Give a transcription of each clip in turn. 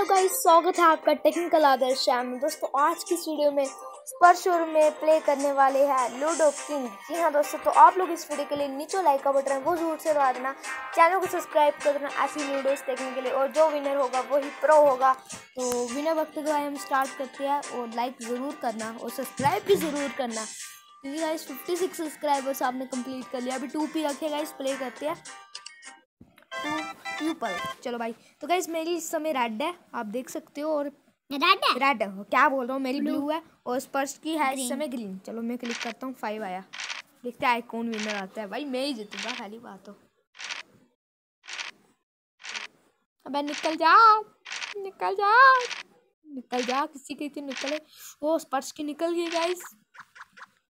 Hello guys स्वागत है आपका टेक्निकल आदर्श में दोस्तों आज की वीडियो में स्पर्श में प्ले करने वाले हैं लूडो किंग जी हाँ दोस्तों तो आप लोग इस वीडियो के लिए नीचे लाइक का बटन वो जरूर से दबा देना चैनल को सब्सक्राइब कर देना ऐसी वीडियोस देखने के लिए और जो विनर होगा वो ही प्रो होगा तो विनर वक्त जो है हम स्टार्ट करते हैं और लाइक ज़रूर करना और सब्सक्राइब भी ज़रूर करना क्योंकि गाइस 56 सब्सक्राइबर्स आपने कम्प्लीट कर लिया अभी टू पी रखे गाइस प्ले करते हैं टू पीपल चलो भाई तो गाइज मेरी इस समय रेड है आप देख सकते हो और रेड है रेड है क्या बोल रहा हूँ मेरी ब्लू है और स्पर्श की है इस समय ग्रीन चलो मैं क्लिक करता हूँ फाइव आया देखते हैं कौन विनर आता है भाई मैं ही जीतूंगा खाली बात हो तो। अब निकल जा निकल जा निकल जा किसी के तो निकले वो स्पर्श की निकल गई गाइस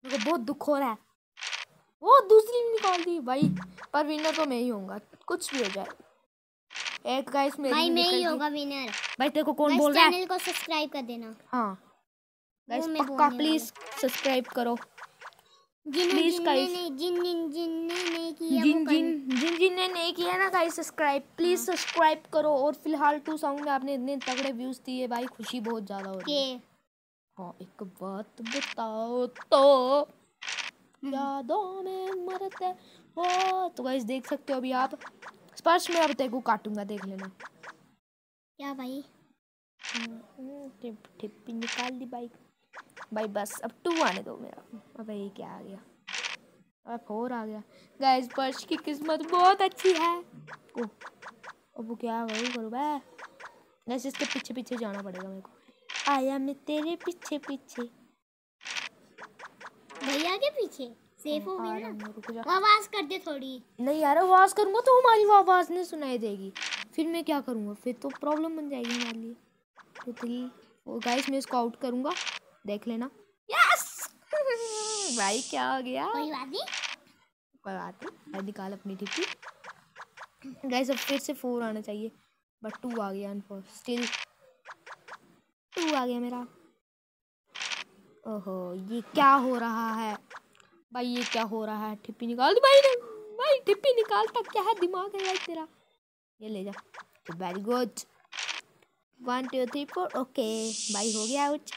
मुझे बहुत दुख हो रहा है वो दूसरी निकाल दी भाई पर विनर तो मैं ही होऊंगा कुछ भी हो जाए एक गाइस मेरी भाई मैं ही होगा विनर भाई तेरे को कौन बोल रहा है चैनल को सब्सक्राइब कर देना हां गाइस पक्का प्लीज सब्सक्राइब करो जिन प्लीज गाइस जिन जिन जिन ने नहीं किया जिन जिन जिन जिन ने नहीं किया ना गाइस सब्सक्राइब प्लीज सब्सक्राइब करो और फिलहाल टू सॉन्ग में आपने इतने तगड़े व्यूज दिए भाई खुशी बहुत ज्यादा हो रही है हां एक बात बताओ तो हम्म। यादों में मरते हो तो गाइस देख सकते हो अभी आप स्पर्श में अब तेरे को काटूंगा देख लेना क्या भाई हम्म, टिप निकाल दी बाइक भाई बस अब टू आने दो मेरा अब ये क्या आ गया अब फोर आ गया गाइस स्पर्श की किस्मत बहुत अच्छी है ओ अब वो क्या वही करो भाई गाइस इसके पीछे पीछे जाना पड़ेगा मेरे को आया मैं तेरे पीछे पीछे भैया के पीछे सेफ हो गई ना आवाज कर दे थोड़ी नहीं यार आवाज करूंगा तो हमारी आवाज नहीं सुनाई देगी फिर मैं क्या करूंगा फिर तो प्रॉब्लम बन जाएगी हमारे लिए तो थ्री और गाइस मैं इसको आउट करूंगा देख लेना यस भाई क्या हो गया कोई बात नहीं कोई बात नहीं निकाल अपनी टिप्पी गाइस अब फिर से फोर आना चाहिए बट टू आ गया अनफॉर स्टिल टू आ गया मेरा ओहो ये क्या हो रहा है भाई ये क्या हो रहा है टिप्पी निकाल दी भाई भाई ठिप्पी निकालता क्या है दिमाग है यार तेरा ये ले जा very good one two three four okay भाई हो गया out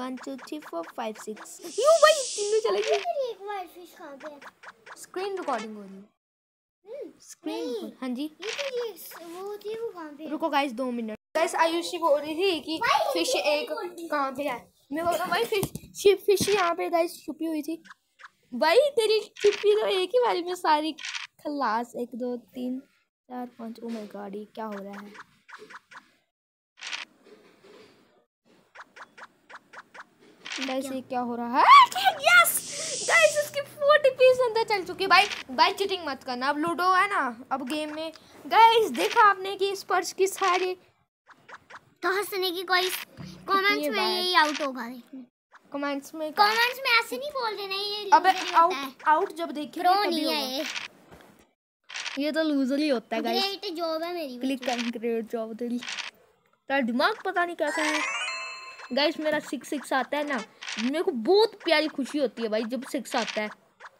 one two three four five six you भाई तीनों चले गए स्क्रीन रिकॉर्डिंग हो रही है स्क्रीन हम्म, हाँ जी तो रुको गाइस दो मिनट गाइस आयुषी बोल रही थी कि फिश एक कहाँ पे है मैं बोल रहा भाई फिश फिश यहाँ पे गाइस छुपी हुई थी भाई तेरी छुपी तो एक ही बारी में सारी खलास एक दो तीन चार पाँच ओ माय गाड़ी क्या हो रहा है गाइस ये क्या हो रहा है यस गाइस इसके 40 पीस अंदर चल चुके भाई भाई चीटिंग मत करना अब लूडो है ना अब गेम में गाइस देखा आपने कि स्पर्श की सारी तो हंसने की कोई कमेंट्स में ये आउट होगा कमेंट्स में कमेंट्स में ऐसे नहीं बोल देना ये अबे आउट आउट जब देखे प्रो नहीं है ये ये तो लूजर ही होता है गाइस ग्रेट जॉब है मेरी क्लिक कर ग्रेट जॉब तेरी तेरा दिमाग पता नहीं कैसा है गाइस मेरा सिक्स सिक्स आता है ना मेरे को बहुत प्यारी खुशी होती है भाई जब सिक्स आता है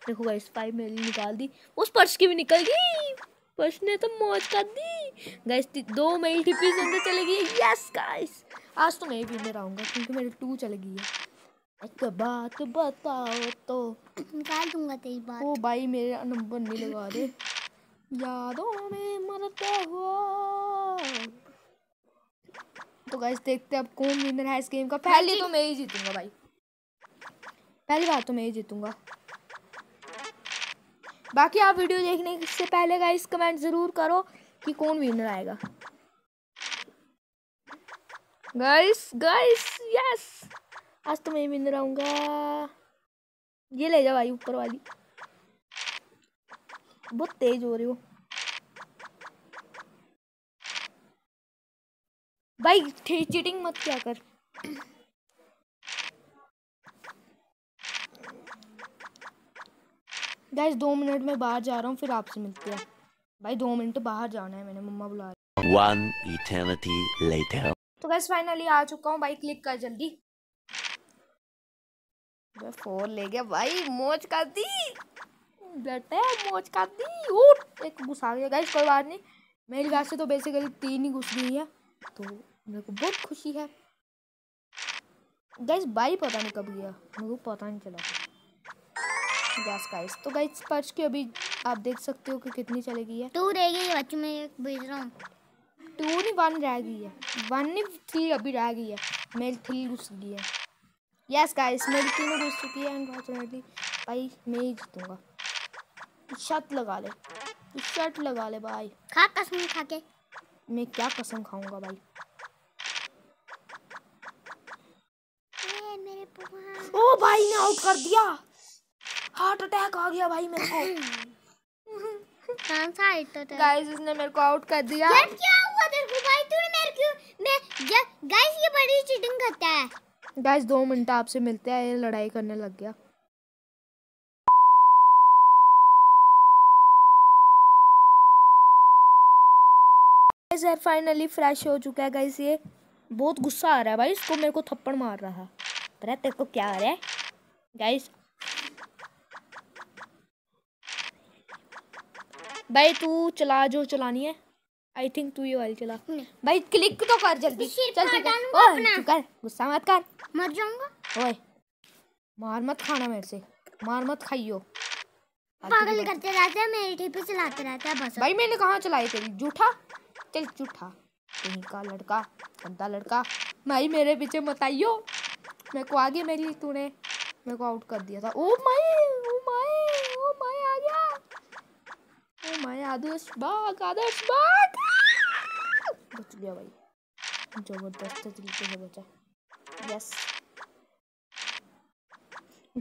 देखो गाइस फाइव मेरी निकाल दी उस पर्स की भी निकल गई फर्स्ट ने तो मौत कर दी गाइस दो मेल टिप्पी अंदर चले गई यस गाइस आज तो मैं भी अंदर आऊँगा क्योंकि मेरी टू चले गई है एक तो बात बताओ तो निकाल दूंगा तेरी बात ओ भाई मेरा नंबर नहीं लगा दे यादों में मरते हो तो गाइस देखते हैं अब कौन विनर है इस गेम का पहले तो मैं ही जीतूंगा भाई पहली बार तो मैं ही जीतूंगा बाकी आप वीडियो देखने से पहले गाइस कमेंट ज़रूर करो कि कौन विनर आएगा गाइस गाइस यस आज तो मैं विनर आऊंगा ये ले जाओ भाई ऊपर वाली बहुत तेज हो रहे हो भाई चीटिंग मत क्या कर गाइस दो मिनट में बाहर जा रहा हूँ फिर आपसे मिलते हैं भाई दो मिनट तो बाहर जाना है मैंने मम्मा बुला later. तो गैस फाइनली आ चुका हूँ भाई क्लिक कर जल्दी फोन ले गया भाई मोज कर दी बेटे मोज कर दी उठ एक घुसा गया गैस कोई बात नहीं मेरी गाय से तो बेसिकली तीन ही घुस गई है तो मेरे को बहुत खुशी है गैस भाई पता नहीं कब गया मेरे को पता नहीं चला गैस गाइस तो गाइस पर्च की अभी आप देख सकते हो कि कितनी चलेगी है टू रह गई बच्चों में एक भेज रहा हूँ टू नहीं वन रह गई है वन नहीं थ्री अभी रह गई है मेरी थ्री घुस गई है यस गाइस मेरी तीन घुस चुकी है अनफॉर्चुनेटली भाई मैं ही जीतूँगा शर्ट लगा ले शर्ट लगा ले भाई खा कसम खा के मैं क्या कसम खाऊंगा भाई ओ भाई ने आउट कर दिया हार्ट अटैक आ गया भाई मेरे को कौन सा हार्ट अटैक गाइस इसने मेरे को आउट कर दिया यार क्या हुआ तेरे को भाई तूने मेरे को मैं गाइस ये बड़ी चीटिंग करता है गाइस 2 मिनट आपसे मिलते हैं ये लड़ाई करने लग गया गाइस यार फाइनली फ्रेश हो चुका है गाइस ये बहुत गुस्सा आ रहा है भाई इसको मेरे को थप्पड़ मार रहा है पर तेरे को क्या आ रहा है गाइस भाई तू चला जो चलानी है आई थिंक तू ये वाली चला हम्म। भाई क्लिक तो कर जल्दी चल कर गुस्सा मत कर मर जाऊंगा ओए मार मत खाना मेरे से मार मत खाइयो पागल करते रहते हैं मेरी टीपी चलाते रहते हैं बस भाई मैंने कहाँ चलाई तेरी झूठा चल झूठा कहीं का लड़का गंदा लड़का भाई मेरे पीछे मत आइयो मेरे को आगे मेरी तूने मेरे को आउट कर दिया था ओ माय ओ माय आदर्श बाग आदर्श बाग बच गया भाई जबरदस्त तरीके से बचा yes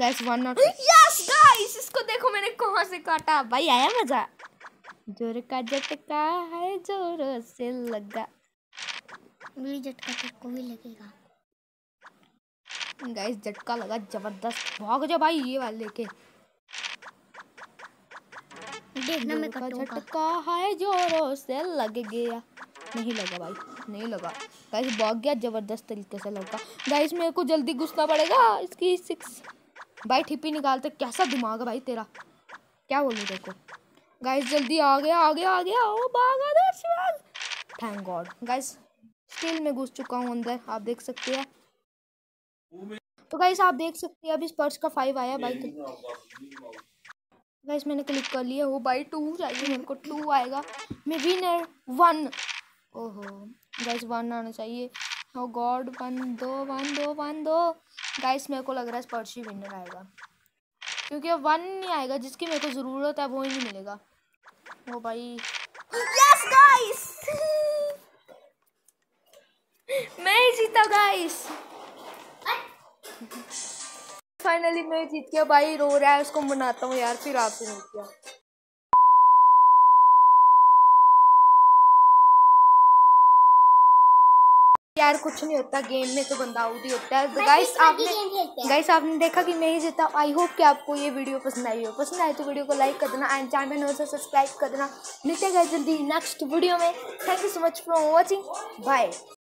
guys one not yes guys इसको देखो मैंने कहां से काटा भाई आया मजा जोर का झटका है जोर से लगा मेरी झटका तुमको तो भी लगेगा गाइस झटका लगा जबरदस्त भाग जा भाई ये वाले के देखना मैं कटों झटका है जोरों से लग गया नहीं लगा भाई नहीं लगा गाइस भाग गया जबरदस्त तरीके से लड़का गाइस मेरे को जल्दी घुसना पड़ेगा इसकी सिक्स भाई ठिपी निकालते कैसा दिमाग है भाई तेरा क्या बोलूँ देखो गाइस जल्दी आ गया आ गया आ गया ओ भागा दर्शक थैंक गॉड गाइस स्टील में घुस चुका हूँ अंदर आप देख सकते हैं तो गाइस आप देख सकते हैं अभी स्पर्श का फाइव आया भाई गाइस मैंने क्लिक कर लिया हो बाई टू चाहिए मेरे को टू आएगा मे बी न वन ओहो गाइस वन आना चाहिए ओ गॉड वन दो वन दो वन दो गाइस मेरे को लग रहा है स्पर्शी विनर आएगा क्योंकि अब वन नहीं आएगा जिसकी मेरे को ज़रूरत है वो ही नहीं मिलेगा वो भाई yes, guys! मैं जीता गाइस फाइनली मैं जीत गया भाई रो रहा है उसको मनाता हूँ यार फिर आपसे मिलते गया यार कुछ नहीं होता गेम में तो बंदा आउट ही होता है गाइस आपने गाइस आपने देखा कि मैं ही जीता आई होप कि आपको ये वीडियो पसंद आई हो पसंद आए तो वीडियो को लाइक कर देना एंड चैनल में सब्सक्राइब कर देना मिलते गए जल्दी नेक्स्ट वीडियो में thank you so much for watching bye